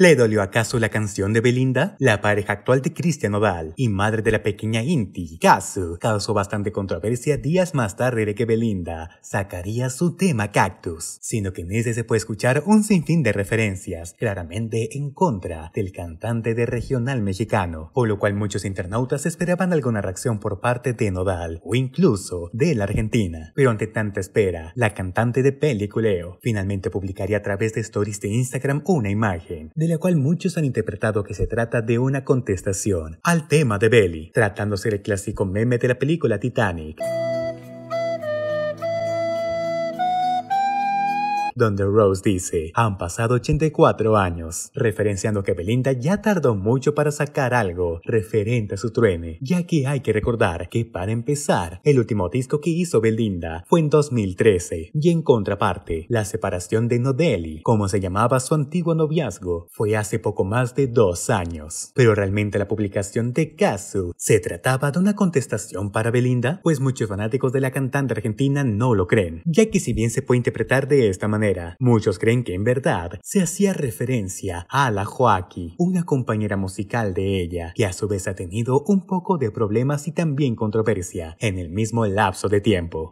¿Le dolió acaso la canción de Belinda? La pareja actual de Cristian Nodal y madre de la pequeña Inti, Casu, causó bastante controversia días más tarde de que Belinda sacaría su tema Cactus, sino que en ese se puede escuchar un sinfín de referencias, claramente en contra del cantante de regional mexicano, por lo cual muchos internautas esperaban alguna reacción por parte de Nodal o incluso de la Argentina. Pero ante tanta espera, la cantante de Peliculeo finalmente publicaría a través de stories de Instagram una imagen de la cual muchos han interpretado que se trata de una contestación al tema de Belly, tratándose el clásico meme de la película Titanic. donde Rose dice, han pasado 84 años, referenciando que Belinda ya tardó mucho para sacar algo referente a su truene, ya que hay que recordar que para empezar, el último disco que hizo Belinda fue en 2013, y en contraparte, la separación de Nodelli, como se llamaba su antiguo noviazgo, fue hace poco más de dos años. Pero realmente la publicación de Casu se trataba de una contestación para Belinda, pues muchos fanáticos de la cantante argentina no lo creen, ya que si bien se puede interpretar de esta manera, Muchos creen que en verdad se hacía referencia a la Joaquí, una compañera musical de ella, que a su vez ha tenido un poco de problemas y también controversia en el mismo lapso de tiempo.